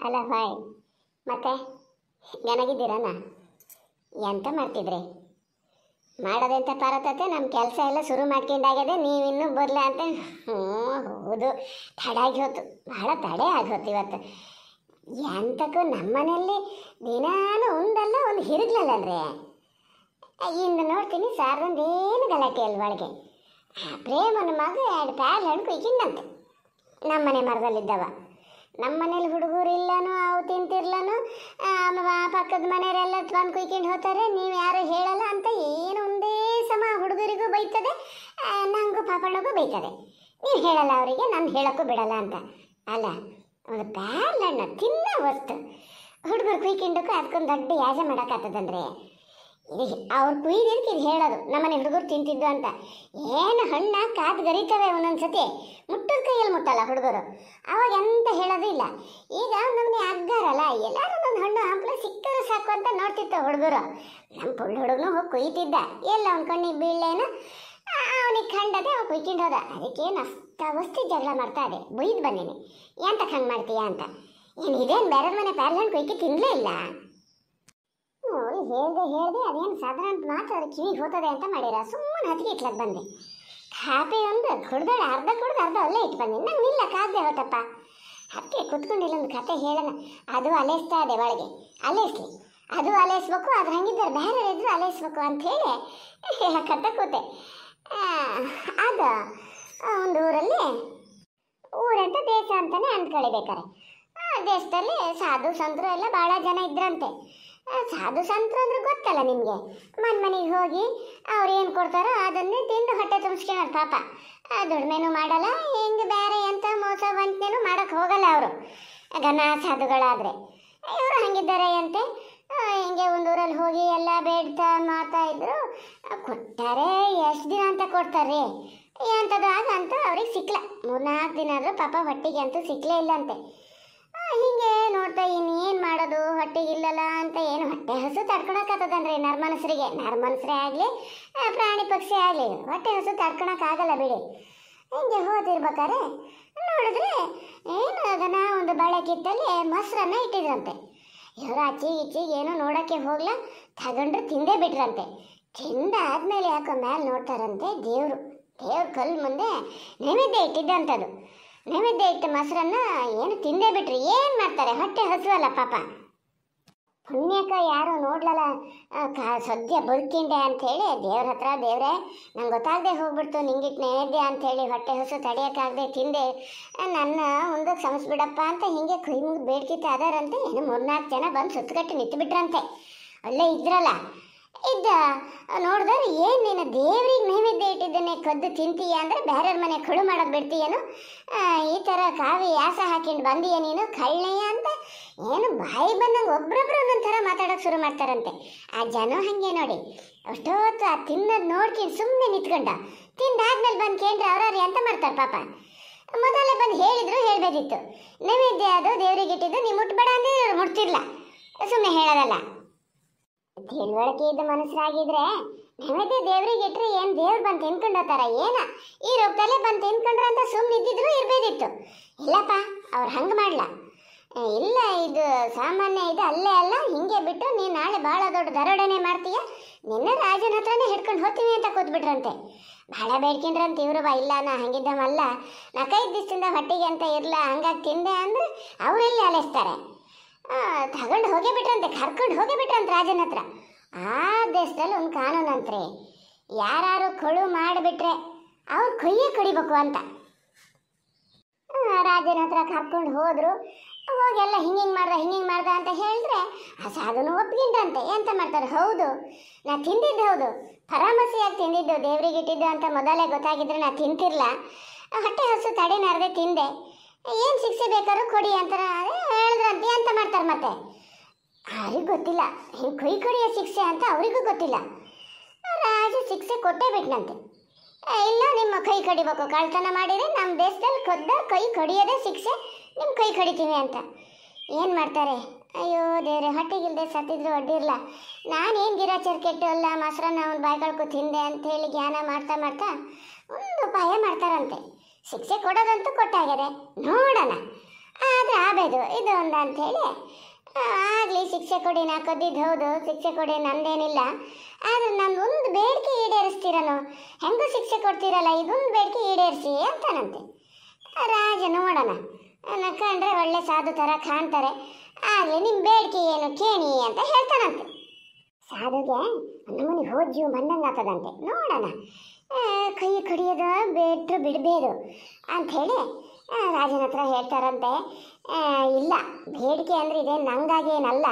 hello hi ಮತ್ತೆ ನನಗಿದ್ದೀರಣ್ಣ ಎಂತ ಮಾಡ್ತಿದ್ರಿ ಮಾಡೋದೆಂತ ಪಾರತತೆ ನಮ್ಮ ಕೆಲಸ ಎಲ್ಲ ಶುರು ಮಾಡ್ಕೊಂಡಾಗದೆ ನೀವಿನ್ನೂ ಬರಲ ಅಂತ ಹ್ಞೂ ಹೌದು ತಡಾಗಿ ಹೋತು ಭಾಳ ತಡೆ ಆಗೋತು ಇವತ್ತು ಎಂತಕ್ಕೂ ನಮ್ಮನೆಯಲ್ಲಿ ದಿನಾನು ಒಂದಲ್ಲ ಒಂದು ಹಿರಿಗ್ಲಲ್ಲನ್ರಿ ಇನ್ನು ನೋಡ್ತೀನಿ ಸಾರ್ದೊಂದು ಏನು ಗಲಾಟೆ ಅಲ್ವಾ ಆ ಪ್ರೇಮನ ಮಗ ಎರಡು ಪ್ಯಾಲ್ ಹಣ್ಣು ಕುಯ್ಕಿಂದಂತೆ ನಮ್ಮನೆ ಮರದಲ್ಲಿದ್ದವ ನಮ್ಮ ಮನೇಲಿ ಹುಡುಗರು ಇಲ್ಲನು ಅವು ತಿಂತಿರ್ಲನು ಪಕ್ಕದ ಮನೆಯವರೆಲ್ಲ ತಂದು ಕುಯ್ಕೊಂಡು ಹೋಗ್ತಾರೆ ನೀವು ಯಾರು ಹೇಳಲ್ಲ ಅಂತ ಏನು ಒಂದೇ ಸಮ ಹುಡುಗರಿಗೂ ಬೈತದೆ ನಂಗೂ ಪಾಪಣ್ಣಗೂ ಬೈತದೆ ನೀವು ಹೇಳಲ್ಲ ಅವರಿಗೆ ನಾನು ಹೇಳೋಕ್ಕೂ ಬಿಡಲ್ಲ ಅಂತ ಅಲ್ಲ ಒಂದು ಬ್ಯಾಲ್ ತಿನ್ನ ತಿನ್ನೋ ವಸ್ತು ಹುಡುಗರು ಕುಯ್ಕೊಂಡಕ್ಕೂ ಅದಕ್ಕೊಂದು ದೊಡ್ಡ ಯಾಜ ಮಾಡೋಕ್ಕಾಗ್ತದಂದ್ರೆ ಅವ್ರ ಕುಯ್ದಕ್ಕೆ ಇದು ಹೇಳೋದು ನಮ್ಮನೆ ಹುಡುಗರು ತಿಂತಿದ್ದು ಅಂತ ಏನು ಹಣ್ಣ ಕಾದು ಗರಿತವೆ ಒಂದೊಂದು ಸತಿ ಮುಟ್ಟದ ಕೈಯಲ್ಲಿ ಮುಟ್ಟಲ್ಲ ಹುಡುಗರು ಅವಾಗ ಎಂತ ಹೇಳೋದು ಇಲ್ಲ ಈಗ ನಮ್ಮನೆ ಅಗ್ಗಾರಲ್ಲ ಎಲ್ಲರೂ ಒಂದು ಹಣ್ಣು ಹಂಪಲು ಸಿಕ್ಕರು ಸಾಕು ಅಂತ ನೋಡ್ತಿತ್ತು ಹುಡುಗರು ನಮ್ಮ ಪುಳ್ಳ ಹುಡುಗನು ಹೋಗಿ ಎಲ್ಲ ಅವ್ನ ಕಣ್ಣಿಗೆ ಬೀಳೇನ ಅವನಿಗೆ ಕಂಡದೆ ಅವ್ನು ಕುಯ್ಕೊಂಡು ಹೋದ ಅದಕ್ಕೆ ನಷ್ಟ ವಸ್ತು ಜಗಳ ಮಾಡ್ತಾ ಇದೆ ಬೈದು ಬಂದೀನಿ ಎಂತಕ್ಕೆ ಹಂಗೆ ಮಾಡ್ತೀಯಾ ಅಂತ ಏನು ಇದೇನು ಬೇರೆ ಮನೆ ಪ್ಯಾರ್ಲಣ್ಣು ಕುಯ್ಕಿ ತಿನ್ನಲೇ ಇಲ್ಲ ಹೇಳ್ದೆ ಹೇಳ್ದೆ ಅದೇನು ಸಾಧಾರಣ ಮಾತು ಅದು ಕಿವಿಗೆ ಹೋಗ್ತದೆ ಅಂತ ಮಾಡಿರ ಸುಮ್ಮನೆ ಹತ್ತಿಗೆ ಇಟ್ಲಕ್ಕೆ ಬಂದೆ ಕಾಪಿ ಒಂದು ಕುಡ್ದಾಳೆ ಅರ್ಧ ಕುಡ್ದು ಅರ್ಧ ಅಲ್ಲೇ ಇಟ್ಟು ಬಂದೆ ನಂಗೆ ಇಲ್ಲ ಕಾದ್ದೆ ಹೋತಪ್ಪ ಹತ್ತಿ ಕುತ್ಕೊಂಡಿಲ್ಲ ಒಂದು ಕತೆ ಹೇಳೋಣ ಅದು ಅಲೆಸ್ತಾ ಇದೆ ಒಳಗೆ ಅಲೆಸ್ಲಿ ಅದು ಅಲೆಸ್ಬೇಕು ಅದು ಹಂಗಿದ್ದಾರೆ ಬೇರೆ ಇದ್ರು ಅಲೆಸ್ಬೇಕು ಅಂತ ಹೇಳಿ ಕತೆ ಕೂತೆ ಅದು ಒಂದು ಊರಲ್ಲಿ ಊರಂತ ದೇಶ ಅಂತಲೇ ಅಂದ್ಕೊಳ್ಬೇಕಾರೆ ಆ ದೇಶದಲ್ಲಿ ಸಾಧು ಸಂತರು ಎಲ್ಲ ಭಾಳ ಜನ ಇದ್ರಂತೆ ಸಾಧು ಸಂತರು ಅಂದ್ರೆ ಗೊತ್ತಲ್ಲ ನಿಮಗೆ ಮನೆ ಮನೆಗೆ ಹೋಗಿ ಅವ್ರು ಏನು ಕೊಡ್ತಾರೋ ಅದನ್ನೇ ತಿಂದು ಹೊಟ್ಟೆ ತುಂಬಿಸ್ಕೊಳ್ಳೋರು ಪಾಪ ದುಡಿಮೆನೂ ಮಾಡಲ್ಲ ಹೆಂಗ್ ಬೇರೆ ಎಂಥ ಮೋಸ ಬಂತೇನು ಮಾಡೋಕ್ಕೆ ಹೋಗಲ್ಲ ಅವರು ಗನ ಸಾಧುಗಳಾದರೆ ಇವರು ಹಂಗಿದ್ದಾರೆ ಅಂತೆ ಹಿಂಗೆ ಒಂದೂರಲ್ಲಿ ಹೋಗಿ ಎಲ್ಲ ಬೇಡ್ತಾ ಮಾಡ್ತಾ ಇದ್ರು ಕೊಟ್ಟಾರೆ ಎಷ್ಟು ದಿನ ಅಂತ ಕೊಡ್ತಾರೆ ಎಂಥದ್ದು ಆಗಂತೂ ಅವ್ರಿಗೆ ಸಿಕ್ಕಲ್ಲ ಮೂರ್ನಾಲ್ಕು ದಿನ ಆದರೂ ಪಾಪ ಹೊಟ್ಟಿಗೆ ಅಂತೂ ಸಿಕ್ಕಲೇ ಇಲ್ಲಂತೆ ಹಿಂಗೆ ನೋಡ್ತಾ ಇನ್ನೇನು ಮಾಡೋದು ಹೊಟ್ಟೆಗಿಲ್ಲಲ್ಲ ಅಂತ ಏನು ಹೊಟ್ಟೆ ಹಸು ತಡ್ಕೊಳಕ್ಕಾಗ್ತದನ್ರಿ ನರ್ಮನಸರಿಗೆ ನರ್ಮನಸರೇ ಆಗಲಿ ಪ್ರಾಣಿ ಪಕ್ಷಿ ಆಗಲಿ ಹೊಟ್ಟೆ ಹಸು ತಡ್ಕೊಳಕ್ಕಾಗಲ್ಲ ಬಿಡಿ ಹಿಂಗೆ ಹೋದಿರ್ಬೇಕಾದ್ರೆ ನೋಡಿದ್ರೆ ಏನು ಅದನ್ನು ಒಂದು ಬಳೆ ಕಿತ್ತಲ್ಲಿ ಮೊಸರನ್ನು ಇಟ್ಟಿದ್ರಂತೆ ಇವರು ಆಚೆ ಈಚೆ ಏನೋ ನೋಡೋಕ್ಕೆ ಹೋಗ್ಲ ತಗೊಂಡ್ರು ತಿಂದೇ ಬಿಟ್ರಂತೆ ತಿಂದಾದ್ಮೇಲೆ ಯಾಕೋ ಮೇಲೆ ನೋಡ್ತಾರಂತೆ ದೇವರು ದೇವ್ರ ಕಲ್ಲು ಮುಂದೆ ನೈವೇದ್ಯ ಇಟ್ಟಿದ್ದಂಥದ್ದು ನೈವೇದ್ಯ ಇಟ್ಟು ಮೊಸರನ್ನ ಏನು ತಿಂದೇ ಬಿಟ್ರಿ ಏನು ಮಾಡ್ತಾರೆ ಹೊಟ್ಟೆ ಹಸುವಲ್ಲ ಪಾಪ ಪುಣ್ಯಕ ಯಾರು ನೋಡ್ಲಲ್ಲ ಕಾ ಸದ್ಯ ಬದುಕಿಂಡೆ ಅಂಥೇಳಿ ದೇವ್ರ ಹತ್ರ ದೇವ್ರೆ ನಂಗೆ ಗೊತ್ತಾಗದೆ ಹೋಗ್ಬಿಡ್ತು ನಿಂಗಿಟ್ ಅಂತ ಅಂಥೇಳಿ ಹೊಟ್ಟೆ ಹಸು ತಡೆಯೋಕ್ಕಾಗದೆ ತಿಂದೆ ನನ್ನ ಉಂದಕ್ಕೆ ಸಮಸ್ಬಿಡಪ್ಪ ಅಂತ ಹಿಂಗೆ ಕೈ ಮುಗಿದು ಬೇಡ್ಕಿತ್ತ ಅದಾರಂತೆ ಏನು ಮೂರ್ನಾಲ್ಕು ಜನ ಬಂದು ಸುತ್ತಗಟ್ಟಿ ನಿಂತುಬಿಟ್ರಂತೆ ಅಲ್ಲೇ ಇದ್ರಲ್ಲ ಇದ್ದ ನೋಡಿದ್ರೆ ಏನು ನೀನು ದೇವ್ರಿಗೆ ನೈವೇದ್ಯ ಇಟ್ಟಿದ್ದನ್ನೇ ಕದ್ದು ತಿಂತೀಯ ಅಂದರೆ ಬೇರೆಯವ್ರ ಮನೆ ಕಳು ಮಾಡೋದು ಬಿಡ್ತೀಯೇನು ಈ ಥರ ಕಾವಿ ಯಾಸ ಹಾಕೊಂಡು ಬಂದೀಯ ನೀನು ಕಳ್ಳೆಯ ಅಂತ ಏನು ಬಾಯಿ ಬಂದಂಗೆ ಒಬ್ರೊಬ್ರು ಒಂದೊಂದು ಥರ ಮಾತಾಡೋಕೆ ಶುರು ಮಾಡ್ತಾರಂತೆ ಆ ಜನ ಹಾಗೆ ನೋಡಿ ಅಷ್ಟೊತ್ತು ಆ ತಿನ್ನೋದು ನೋಡ್ಕೊಂಡು ಸುಮ್ಮನೆ ನಿಂತ್ಕೊಂಡ ತಿಂದಾದ್ಮೇಲೆ ಬಂದು ಕೇಂದ್ರ ಅವ್ರವ್ರಿ ಅಂತ ಮಾಡ್ತಾರೆ ಪಾಪ ಮೊದಲೇ ಬಂದು ಹೇಳಿದ್ರು ಹೇಳಬೇಕಿತ್ತು ನೈವೇದ್ಯ ಅದು ದೇವ್ರಿಗೆ ಇಟ್ಟಿದ್ದು ನೀವು ಮುಟ್ಬೇಡ ಅಂದರೆ ಇವ್ರು ಮುಟ್ತಿಲ್ಲ ಸುಮ್ಮನೆ ಹೇಳೋದಲ್ಲ ತಿಳುವಳಿಕೆ ಇದ್ದ ಮನಸ್ಸರಾಗಿದ್ರೆ ನೈವೇದ್ಯ ದೇವರಿಗೆ ಇಟ್ರೆ ಏನ್ ದೇವ್ರು ಬಂದು ತಿನ್ಕೊಂಡೋತಾರ ಏನ ಈ ರೂಪದಲ್ಲೇ ಬಂದು ತಿನ್ಕೊಂಡ್ರ ಅಂತ ಸುಮ್ಮನೆ ಇದ್ದಿದ್ರು ಇರ್ಬೇದಿತ್ತು ಇಲ್ಲಪ್ಪ ಅವ್ರು ಹಂಗೆ ಮಾಡ್ಲಾ ಇಲ್ಲ ಇದು ಸಾಮಾನ್ಯ ಇದು ಅಲ್ಲೇ ಅಲ್ಲ ಹಿಂಗೆ ಬಿಟ್ಟು ನೀ ನಾಳೆ ಬಹಳ ದೊಡ್ಡ ದರೋಡನೆ ಮಾಡ್ತೀಯ ನಿನ್ನ ರಾಜನ ಹತ್ರನೇ ಹಿಡ್ಕೊಂಡು ಹೋಗ್ತೀನಿ ಅಂತ ಕೂತ್ಬಿಟ್ರಂತೆ ಭಾಳ ಬೇಡ್ಕೊಂಡ್ರಂತ ಇವರು ಬಾ ಇಲ್ಲ ನಾ ಹಂಗಿದ್ದಮಲ್ಲ ನಾಲ್ಕೈದು ದಿವಸದಿಂದ ಹೊಟ್ಟೆಗೆ ಅಂತ ಇರಲ್ಲ ಹಂಗಾಗಿ ತಿಂದೆ ಅಂದ್ರೆ ಅವರೆಲ್ಲಿ ಅಲಸ್ತಾರೆ ತಗೊಂಡು ಹೋಗೇ ಬಿಟ್ರಂತೆ ಕರ್ಕೊಂಡು ಹೋಗೇ ಬಿಟ್ರಂತೆ ರಾಜನ ಹತ್ರ ಆ ದೇಶದಲ್ಲಿ ಒಂದು ಕಾನೂನು ಯಾರು ಕೊಳು ಮಾಡಿಬಿಟ್ರೆ ಅವ್ರು ಕೈಯೇ ಕಡಿಬೇಕು ಅಂತ ರಾಜನ ಹತ್ರ ಕರ್ಕೊಂಡು ಹೋದರು ಹೋಗೆಲ್ಲ ಹಿಂಗೆ ಹಿಂಗೆ ಮಾಡ್ದೆ ಹಿಂಗೆ ಹಿಂಗೆ ಮಾಡ್ದ ಅಂತ ಹೇಳಿದ್ರೆ ಆ ಸಾಧನು ಒಪ್ಗಿಂದಂತೆ ಎಂತ ಮಾಡ್ತಾರೆ ಹೌದು ನಾ ತಿಂದಿದ್ದು ಹೌದು ಪರಾಮಸಿಯಾಗಿ ತಿಂದಿದ್ದು ದೇವ್ರಿಗೆ ಇಟ್ಟಿದ್ದು ಅಂತ ಮೊದಲೇ ಗೊತ್ತಾಗಿದ್ರೆ ನಾ ತಿಂತಿರ್ಲ ಹೊಟ್ಟೆ ಹಸು ನರದೆ ತಿಂದೆ ಏನು ಶಿಕ್ಷೆ ಬೇಕಾದ್ರೂ ಕೊಡಿ ಅಂತಾರೆ ಹೇಳಿದ್ರಂತೆ ಅಂತ ಮಾಡ್ತಾರೆ ಮತ್ತೆ ಅವ್ರಿಗೆ ಗೊತ್ತಿಲ್ಲ ಹಿಂಗೆ ಕೈ ಕೊಡಿಯ ಶಿಕ್ಷೆ ಅಂತ ಅವರಿಗೂ ಗೊತ್ತಿಲ್ಲ ರಾಜ ಶಿಕ್ಷೆ ಕೊಟ್ಟೇ ಬಿಟ್ನಂತೆ ಇಲ್ಲ ನಿಮ್ಮ ಕೈ ಕಡಿಬೇಕು ಕಳ್ತನ ಮಾಡಿದರೆ ನಮ್ಮ ದೇಶದಲ್ಲಿ ಕೊದ್ದ ಕೈ ಕಡಿಯೋದೇ ಶಿಕ್ಷೆ ನಿಮ್ಮ ಕೈ ಕಡಿತೀವಿ ಅಂತ ಏನು ಮಾಡ್ತಾರೆ ಅಯ್ಯೋ ದೇವ್ರೆ ಹಟ್ಟಿಗಿಲ್ದೆ ಸತ್ತಿದ್ರು ಅಡ್ಡಿರಲ್ಲ ನಾನೇನು ಗಿರಾಚಾರ ಕೆಟ್ಟು ಅಲ್ಲ ಮೊಸರನ್ನ ಅವ್ನು ಬಾಯ್ಕಳ್ಕು ತಿಂದೆ ಅಂತ ಹೇಳಿ ಜ್ಞಾನ ಮಾಡ್ತಾ ಮಾಡ್ತಾ ಒಂದು ಉಪಾಯ ಮಾಡ್ತಾರಂತೆ ಶಿಕ್ಷೆ ಕೊಡೋದಂತೂ ಕೊಟ್ಟಾಗಿದೆ ನೋಡೋಣ ಆದರೆ ಆಬೇದು ಇದು ಒಂದು ಅಂಥೇಳಿ ಆಗಲಿ ಶಿಕ್ಷೆ ಕೊಡಿ ನಾ ಕದ್ದಿದ್ದು ಹೌದು ಶಿಕ್ಷೆ ಕೊಡಿ ನಂದೇನಿಲ್ಲ ಆದರೆ ನನ್ನ ಒಂದು ಬೇಡಿಕೆ ಈಡೇರಿಸ್ತೀರನು ಹೆಂಗೂ ಶಿಕ್ಷೆ ಕೊಡ್ತೀರಲ್ಲ ಇದೊಂದು ಬೇಡಿಕೆ ಈಡೇರಿಸಿ ಅಂತಾನಂತೆ ರಾಜ ನೋಡೋಣ ಕಂಡ್ರೆ ಒಳ್ಳೆ ಸಾಧು ಥರ ಕಾಣ್ತಾರೆ ಆಗಲಿ ನಿಮ್ಮ ಬೇಡಿಕೆ ಏನು ಕೇಳಿ ಅಂತ ಹೇಳ್ತಾನಂತೆ ಸಾಧುಗೆ ನಮ್ಮನೆ ಹೋಜ್ಯು ಬಂದಂಗಾತದಂತೆ ನೋಡೋಣ ಕೈ ಕಡಿಯೋದು ಬಿಟ್ಟರು ಬಿಡಬೇದು ಅಂಥೇಳಿ ರಾಜನ ಹತ್ರ ಹೇಳ್ತಾರಂತೆ ಇಲ್ಲ ಬೇಡಿಕೆ ಅಂದರೆ ಇದೆ ನನಗಾಗೇನಲ್ಲ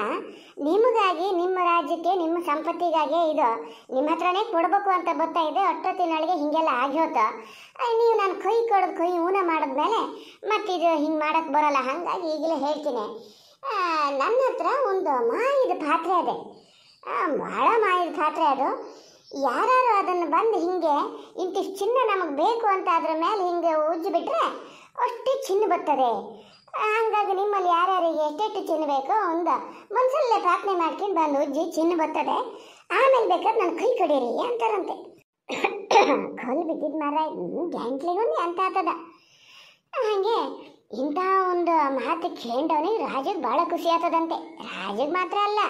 ನಿಮಗಾಗಿ ನಿಮ್ಮ ರಾಜ್ಯಕ್ಕೆ ನಿಮ್ಮ ಸಂಪತ್ತಿಗಾಗಿ ಇದು ನಿಮ್ಮ ಹತ್ರನೇ ಕೊಡಬೇಕು ಅಂತ ಬರ್ತಾ ಇದೆ ತಿಂಗಳಿಗೆ ಹೀಗೆಲ್ಲ ಆಗಿಹೋತು ನೀವು ನಾನು ಕೈ ಕೊಡೋದು ಕೈ ಊನ ಮಾಡಿದ್ಮೇಲೆ ಮತ್ತಿದು ಹಿಂಗೆ ಮಾಡೋಕ್ಕೆ ಬರೋಲ್ಲ ಹಾಗಾಗಿ ಈಗಲೇ ಹೇಳ್ತೀನಿ ನನ್ನ ಹತ್ರ ಒಂದು ಮಾಯಿದ ಪಾತ್ರೆ ಅದೇ ಭಾಳ ಮಾಯಿದ ಪಾತ್ರೆ ಅದು ಯಾರು ಅದನ್ನು ಬಂದು ಹಿಂಗೆ ಇಂತಿಷ್ಟು ಚಿನ್ನ ನಮಗೆ ಬೇಕು ಅಂತ ಅದ್ರ ಮೇಲೆ ಹಿಂಗೆ ಉಜ್ಜಿ ಬಿಟ್ರೆ ಅಷ್ಟು ಚಿನ್ನ ಬರ್ತದೆ ಹಂಗಾಗಿ ನಿಮ್ಮಲ್ಲಿ ಯಾರ್ಯಾರಿಗೆ ಎಷ್ಟೆಷ್ಟು ಚಿನ್ನ ಬೇಕೋ ಒಂದು ಮನ್ಸಲ್ಲೇ ಪ್ರಾರ್ಥನೆ ಮಾಡ್ಕೊಂಡು ಬಂದು ಉಜ್ಜಿ ಚಿನ್ನ ಬರ್ತದೆ ಆಮೇಲೆ ಬೇಕಾದ್ರೆ ನನ್ನ ಕೈ ಕಡೀರಿ ಅಂತಾರಂತೆ ಕಲ್ಲು ಬಿದ್ದಿದ್ದು ಮರ ಗ್ಯಾಂಟ್ಲಿಗೊಂದು ಅಂತ ಆತದ ಹಾಗೆ ಇಂಥ ಒಂದು ಮಾತು ಕೇಂದ್ರವನಿಗೆ ರಾಜಗೆ ಭಾಳ ಖುಷಿ ಆಗ್ತದಂತೆ ರಾಜಗೆ ಮಾತ್ರ ಅಲ್ಲ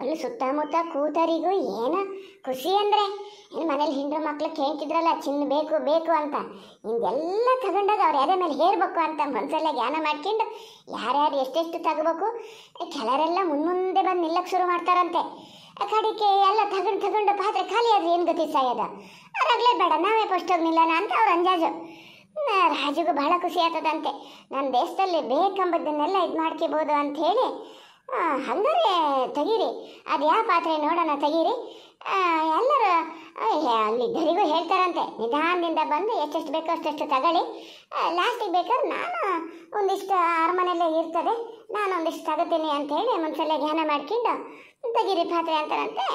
ಅಲ್ಲಿ ಸುತ್ತಮುತ್ತ ಕೂತರಿಗೂ ಏನು ಖುಷಿ ಅಂದರೆ ಇನ್ನು ಮನೇಲಿ ಹಿಂಡ್ರ ಮಕ್ಳು ಕೇಳ್ತಿದ್ರಲ್ಲ ಚಿನ್ನ ಬೇಕು ಬೇಕು ಅಂತ ಹಿಂದೆಲ್ಲ ತಗೊಂಡಾಗ ಅವ್ರು ಯಾರ ಮೇಲೆ ಹೇರ್ಬೇಕು ಅಂತ ಮನಸ್ಸೆಲ್ಲ ಧ್ಯಾನ ಮಾಡ್ಕೊಂಡು ಯಾರ್ಯಾರು ಎಷ್ಟೆಷ್ಟು ತಗೋಬೇಕು ಕೆಲರೆಲ್ಲ ಮುನ್ಮುಂದೆ ಬಂದು ನಿಲ್ಲಕ್ಕೆ ಶುರು ಮಾಡ್ತಾರಂತೆ ಕಡಿಕೆ ಎಲ್ಲ ತಗೊಂಡು ತಗೊಂಡು ಪಾತ್ರೆ ಖಾಲಿ ಆದರೆ ಏನು ಗತಿ ಸಾಯದ ಅದಾಗ್ಲೇ ಬೇಡ ನಾವೇ ಫಸ್ಟ್ ಹೋಗಿ ನಿಲ್ಲೋಣ ಅಂತ ಅವ್ರು ಅಂಜಾಜು ರಾಜುಗೂ ಬಹಳ ಖುಷಿ ಆಗ್ತದಂತೆ ನನ್ನ ದೇಶದಲ್ಲಿ ಬೇಕಂಬದನ್ನೆಲ್ಲ ಇದು ಮಾಡ್ಕೋಬೋದು ಅಂತ ಹೇಳಿ ಹಂಗಾರೆ ತೆಗೀರಿ ಅದು ಯಾವ ಪಾತ್ರೆ ನೋಡೋಣ ತೆಗೀರಿ ಎಲ್ಲರೂ ಅಲ್ಲಿ ಗರಿಗೂ ಹೇಳ್ತಾರಂತೆ ನಿಧಾನದಿಂದ ಬಂದು ಎಷ್ಟೆಷ್ಟು ಬೇಕೋ ಅಷ್ಟೆಷ್ಟು ತಗೊಳ್ಳಿ ಲಾಸ್ಟಿಗೆ ಬೇಕಾದ್ರೆ ನಾನು ಒಂದಿಷ್ಟು ಅರಮನೆಯಲ್ಲೇ ಇರ್ತದೆ ನಾನು ಒಂದಿಷ್ಟು ತಗೋತೀನಿ ಅಂತ ಹೇಳಿ ಧ್ಯಾನ ಮಾಡ್ಕೊಂಡು ತೆಗೀರಿ ಪಾತ್ರೆ ಅಂತಾರಂತೆ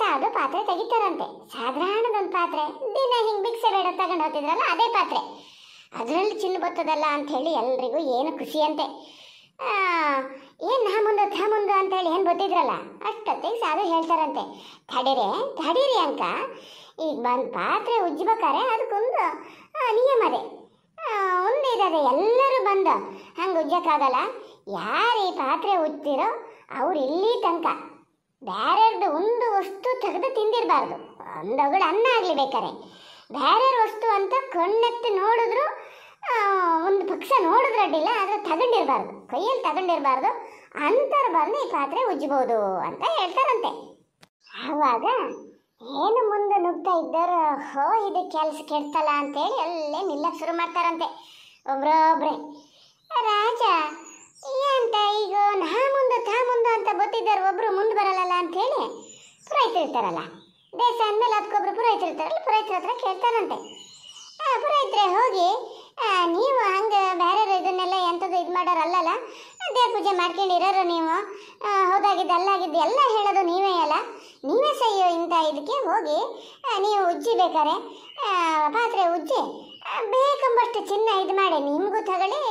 ಸಾಧು ಪಾತ್ರೆ ತೆಗಿತಾರಂತೆ ಸಾಧಾರಣದೊಂದು ಪಾತ್ರೆ ದಿನ ಹಿಂಗೆ ಬಿಕ್ಸೆ ಬೇಡ ತಗೊಂಡು ಹೋಗ್ತಿದ್ರಲ್ಲ ಅದೇ ಪಾತ್ರೆ ಅದರಲ್ಲಿ ಚಿನ್ನ ಬರ್ತದಲ್ಲ ಅಂತ ಹೇಳಿ ಎಲ್ರಿಗೂ ಏನು ಖುಷಿಯಂತೆ ಏನು ನಾ ಮುಂದೆ ಧಾ ಮುಂದೆ ಅಂತೇಳಿ ಏನು ಗೊತ್ತಿದ್ರಲ್ಲ ಅಷ್ಟೊತ್ತಿಗೆ ಸಾಧು ಹೇಳ್ತಾರಂತೆ ತಡೀರೆ ತಡೀರಿ ಅಂಕ ಈಗ ಬಂದು ಪಾತ್ರೆ ಉಜ್ಬೇಕಾರೆ ಅದಕ್ಕೊಂದು ನಿಯಮ ಒಂದು ಒಂದಿದೆ ಎಲ್ಲರೂ ಬಂದು ಹಂಗೆ ಉಜ್ಜಕ್ಕಾಗಲ್ಲ ಯಾರು ಈ ಪಾತ್ರೆ ಉಜ್ತಿರೋ ಅವ್ರು ಇಲ್ಲಿ ತನಕ ಬೇರೆಯವ್ರದ್ದು ಒಂದು ವಸ್ತು ತೆಗೆದು ತಿಂದಿರಬಾರ್ದು ಒಂದೊಗಳು ಅನ್ನ ಆಗಲಿ ಬೇಕಾರೆ ಬೇರೆಯವ್ರ ವಸ್ತು ಅಂತ ಕಣ್ಣೆತ್ತಿ ನೋಡಿದ್ರು ಒಂದು ಪಕ್ಷ ನೋಡಿದ್ರೆ ಅಡ್ಡಿಲ್ಲ ಆದರೆ ತಗೊಂಡಿರಬಾರ್ದು ಕೈಯಲ್ಲಿ ತಗೊಂಡಿರಬಾರ್ದು ಅಂತರ ಬಂದು ಈ ಪಾತ್ರೆ ಉಜ್ಬೋದು ಅಂತ ಹೇಳ್ತಾರಂತೆ ಆವಾಗ ಏನು ಮುಂದೆ ನುಗ್ತಾ ಇದ್ದರು ಹೋ ಇದು ಕೆಲಸ ಕೆಡ್ತಲ್ಲ ಅಂತೇಳಿ ಅಲ್ಲೇ ನಿಲ್ಲಕ್ಕೆ ಶುರು ಮಾಡ್ತಾರಂತೆ ಒಬ್ರೊಬ್ರೆ ರಾಜ ಏನಂತ ಈಗ ನಾ ಮುಂದೆ ತಾ ಮುಂದೆ ಅಂತ ಗೊತ್ತಿದ್ದಾರೆ ಒಬ್ಬರು ಮುಂದೆ ಬರಲ್ಲ ಅಂತೇಳಿ ಪುರೋಹಿತರಿರ್ತಾರಲ್ಲ ದೇಶ ಅಂದಮೇಲೆ ಅದಕ್ಕೊಬ್ರು ಪುರೋಹಿತರಿರ್ತಾರಲ್ಲ ಪುರೋಹಿತರ ಹತ್ರ ಕೇಳ್ತಾರಂತೆ ಪುರೋಹಿತರೆ ಹೋಗಿ ನೀವು ಹಂಗೆ ಬೇರೆ ಇದನ್ನೆಲ್ಲ ಎಂಥದ್ದು ಇದು ಮಾಡೋರಲ್ಲಲ್ಲ ದೇವ್ರ ಪೂಜೆ ಮಾಡ್ಕೊಂಡಿರೋರು ನೀವು ಹೋದಾಗಿದ್ದು ಅಲ್ಲಾಗಿದ್ದು ಎಲ್ಲ ಹೇಳೋದು ನೀವೇ ಅಲ್ಲ ನೀವೇ ಸಹಿಯೋ ಇಂಥ ಇದಕ್ಕೆ ಹೋಗಿ ನೀವು ಉಜ್ಜಿ ಬೇಕಾರೆ ಪಾತ್ರೆ ಉಜ್ಜಿ ಬೇಕಂಬಷ್ಟು ಚಿನ್ನ ಇದು ಮಾಡಿ ನಿಮಗೂ ತಗೊಳ್ಳಿ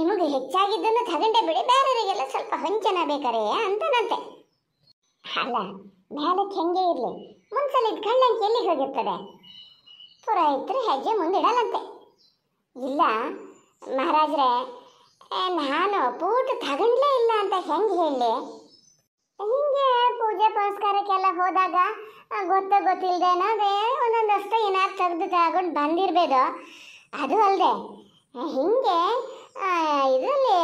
ನಿಮಗೆ ಹೆಚ್ಚಾಗಿದ್ದನ್ನು ತಗೊಂಡೆ ಬಿಡಿ ಬೇರೆಯವರಿಗೆಲ್ಲ ಸ್ವಲ್ಪ ಹೊಂಚನ ಬೇಕಾರೆ ಅಂತನಂತೆ ಅಲ್ಲ ಮೇಲಕ್ಕೆ ಹೆಂಗೆ ಇರಲಿ ಮುನ್ಸಲಿದ್ದ ಕಳ್ಳಂಕಿ ಎಲ್ಲಿಗೆ ಹೋಗಿರ್ತದೆ ಪುರೋಹಿತರು ಹೆಜ್ಜೆ ಮುಂದಿಡಲಂತೆ ಇಲ್ಲ ಮಹಾರಾಜರೇ ನಾನು ಪೂಟ ತಗೊಂಡ್ಲೇ ಇಲ್ಲ ಅಂತ ಹೆಂಗೆ ಹೇಳಿ ಹಿಂಗೆ ಪೂಜೆ ಪುರಸ್ಕಾರಕ್ಕೆಲ್ಲ ಹೋದಾಗ ಗೊತ್ತೋ ಗೊತ್ತಿಲ್ಲದೆ ಒಂದೊಂದು ಒಂದೊಂದಷ್ಟು ಏನಾದ್ರು ತೆಗೆದು ತಗೊಂಡು ಬಂದಿರಬೇದು ಅದು ಅಲ್ಲದೆ ಹಿಂಗೆ ಇದರಲ್ಲಿ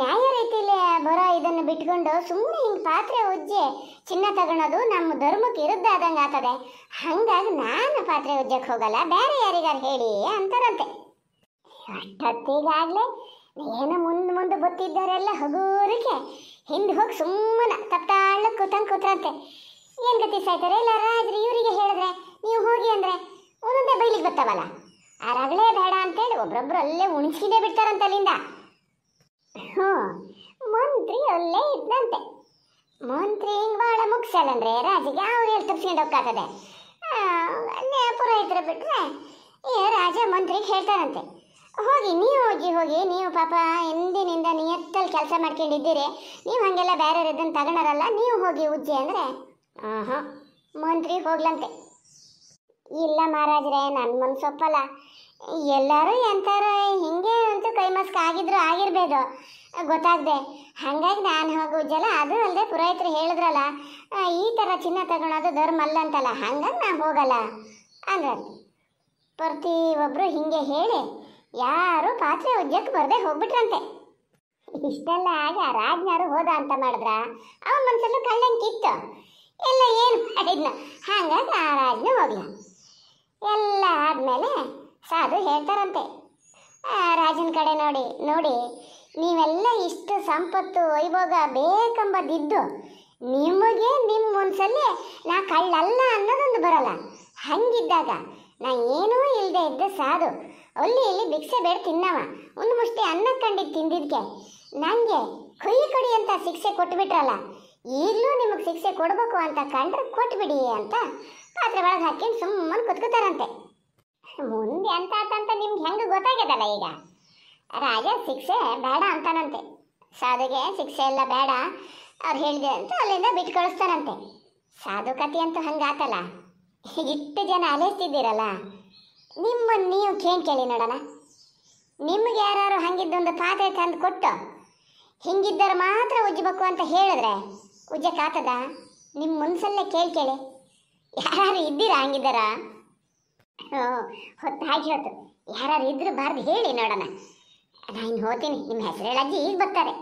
ನ್ಯಾಯ ರೀತಿಯಲ್ಲಿ ಬರೋ ಇದನ್ನು ಬಿಟ್ಕೊಂಡು ಸುಮ್ಮನೆ ಹಿಂಗೆ ಪಾತ್ರೆ ಉಜ್ಜೆ ಚಿನ್ನ ತಗೊಳೋದು ನಮ್ಮ ಧರ್ಮಕ್ಕೆ ವಿರುದ್ಧ ಆದಂಗೆ ಆಗ್ತದೆ ಹಾಗಾಗಿ ನಾನು ಪಾತ್ರೆ ಉಜ್ಜಕ್ಕೆ ಹೋಗಲ್ಲ ಬೇರೆ ಯಾರಿಗಾರು ಹೇಳಿ ಅಂತಾರಂತೆ ಅಷ್ಟೊತ್ತಿಗಾಗಲೇ ಏನು ಮುಂದೆ ಮುಂದೆ ಗೊತ್ತಿದ್ದವರೆಲ್ಲ ಹಗೂರಕ್ಕೆ ಹಿಂದೆ ಹೋಗಿ ಸುಮ್ಮನೆ ತಪ್ಪಾಳ ಕೂತಂಗೆ ಕೂತ್ರಂತೆ ಏನು ಗತಿ ಸಾಯ್ತಾರೆ ಇಲ್ಲ ರಾಜ್ರಿ ಇವರಿಗೆ ಹೇಳಿದ್ರೆ ನೀವು ಹೋಗಿ ಅಂದರೆ ಒಂದೊಂದೇ ಬೈಲಿಗೆ ಬರ್ತಾವಲ್ಲ ರಗಳೇ ಬೇಡ ಅಂತೇಳಿ ಒಬ್ರೊಬ್ರು ಅಲ್ಲೇ ಉಣಿಸಿದೇ ಬಿಡ್ತಾರಂತೆ ಅಲ್ಲಿಂದ ಹ್ಞೂ ಮಂತ್ರಿ ಅಲ್ಲೇ ಇದ್ದಂತೆ ಮಂತ್ರಿ ಹಿಂಗೆ ಭಾಳ ಮುಗಿಸಲ್ಲಂದ್ರೆ ರಾಜಿಗೆ ಅವ್ರು ತಪ್ಪಿಸ್ಕೊಂಡು ಹೋಗ್ತದೆ ಪುರೋಹಿತರು ಬಿಟ್ಟರೆ ಏ ರಾಜ ಮಂತ್ರಿಗೆ ಹೇಳ್ತಾರಂತೆ ಹೋಗಿ ನೀವು ಹೋಗಿ ಹೋಗಿ ನೀವು ಪಾಪ ಎಂದಿನಿಂದ ನಿಯತ್ತಲ್ಲಿ ಕೆಲಸ ಮಾಡ್ಕೊಂಡಿದ್ದೀರಿ ನೀವು ಹಾಗೆಲ್ಲ ಬೇರೆ ಇದನ್ನು ತಗೊಳ್ಳೋರಲ್ಲ ನೀವು ಹೋಗಿ ಉಜ್ಜೆ ಅಂದರೆ ಹಾಂ ಮಂತ್ರಿ ಹೋಗ್ಲಂತೆ ಇಲ್ಲ ಮಹಾರಾಜ್ರೆ ನನ್ನ ಮನ್ಸೊಪ್ಪಲ್ಲ ಎಲ್ಲರೂ ಎಂಥವ್ರು ಹಿಂಗೆ ಅಂತೂ ಕೈ ಮಸ್ಕ್ ಆಗಿದ್ರು ಆಗಿರ್ಬೋದು ಗೊತ್ತಾಗದೆ ಹಾಗಾಗಿ ನಾನು ಹೋಗಿ ಉಜ್ಜಲ್ಲ ಅದು ಅಲ್ಲದೆ ಪುರೋಹಿತರು ಹೇಳಿದ್ರಲ್ಲ ಈ ಥರ ಚಿನ್ನ ತಗೊಳೋದು ಧರ್ಮ ಅಲ್ಲ ಅಂತಲ್ಲ ಹಂಗಾಗಿ ನಾನು ಹೋಗಲ್ಲ ಅಂದ್ರೆ ಪ್ರತಿಯೊಬ್ಬರು ಹಿಂಗೆ ಹೇಳಿ ಯಾರು ಪಾತ್ರೆ ಉಜ್ಜಕ್ಕೆ ಬರದೆ ಹೋಗ್ಬಿಟ್ರಂತೆ ಇಷ್ಟೆಲ್ಲ ಆಗ ರಾಜ್ನಾರು ಹೋದ ಅಂತ ಮಾಡಿದ್ರ ಅವ ಮನ್ಸಲ್ಲೂ ಕಳ್ಳಂಕಿತ್ತು ಎಲ್ಲ ಏನು ಮಾಡಿದ್ನ ಹಂಗಾಗಿ ಆ ರಾಜ್ನ ಹೋಗ್ಲ ಎಲ್ಲ ಆದಮೇಲೆ ಸಾಧು ಹೇಳ್ತಾರಂತೆ ರಾಜನ ಕಡೆ ನೋಡಿ ನೋಡಿ ನೀವೆಲ್ಲ ಇಷ್ಟು ಸಂಪತ್ತು ವೈಭೋಗ ಬೇಕೆಂಬದಿದ್ದು ನಿಮಗೆ ನಿಮ್ಮ ಮುನ್ಸಲ್ಲಿ ನಾ ಕಳ್ಳಲ್ಲ ಅನ್ನೋದೊಂದು ಬರಲ್ಲ ಹಂಗಿದ್ದಾಗ ನಾ ಏನೂ ಇಲ್ಲದೆ ಇದ್ದ ಸಾಧು ಅಲ್ಲಿ ಇಲ್ಲಿ ಭಿಕ್ಷೆ ಬೇಡ ತಿನ್ನವ ಒಂದು ಮುಷ್ಟಿ ಅನ್ನ ಕಂಡಿದ್ದು ತಿಂದಿದ್ಕೆ ನನಗೆ ಕೈ ಕೊಡಿ ಅಂತ ಶಿಕ್ಷೆ ಕೊಟ್ಬಿಟ್ರಲ್ಲ ಈಗಲೂ ನಿಮಗೆ ಶಿಕ್ಷೆ ಕೊಡಬೇಕು ಅಂತ ಕಂಡ್ರೆ ಕೊಟ್ಬಿಡಿ ಅಂತ ಪಾತ್ರೆ ಒಳಗೆ ಹಾಕಿ ಸುಮ್ಮನೆ ಕುತ್ಕೋತಾರಂತೆ ಮುಂದೆ ಅಂತ ಅಂತ ನಿಮ್ಗೆ ಹೆಂಗೆ ಗೊತ್ತಾಗ್ಯದಲ್ಲ ಈಗ ರಾಜ ಶಿಕ್ಷೆ ಬೇಡ ಅಂತಾನಂತೆ ಸಾಧುಗೆ ಶಿಕ್ಷೆ ಎಲ್ಲ ಬೇಡ ಅವ್ರು ಹೇಳಿದೆ ಅಂತ ಅಲ್ಲಿಂದ ಬಿಟ್ಟು ಕಳಿಸ್ತಾರಂತೆ ಸಾಧು ಕತೆ ಅಂತೂ ಹಂಗಾತಲ್ಲ ಇಷ್ಟು ಜನ ಅಲೆಸ್ತಿದ್ದೀರಲ್ಲ ನಿಮ್ಮನ್ನು ನೀವು ಕೇಳಿ ನೋಡೋಣ ನಿಮ್ಗೆ ಯಾರು ಹಂಗಿದ್ದೊಂದು ಪಾತ್ರೆ ತಂದು ಕೊಟ್ಟು ಹಿಂಗಿದ್ದರೆ ಮಾತ್ರ ಉಜ್ಜಬೇಕು ಅಂತ ಹೇಳಿದ್ರೆ ಕಾತದ ನಿಮ್ಮ ಮುನ್ಸಲ್ಲೇ ಕೇಳ್ಕೇಳಿ ಯಾರು ಇದ್ದೀರಾ ಹಂಗಿದ್ದಾರಾ ಹೊತ್ತು ಹಾಗೆ ಹೊತ್ತು ಯಾರು ಇದ್ರೂ ಬಾರ್ದು ಹೇಳಿ ನೋಡೋಣ ನಾನು ಹೋಗ್ತೀನಿ ನಿಮ್ಮ ಹೆಸರು ಅಜ್ಜಿ ಈಗ ಬರ್ತಾರೆ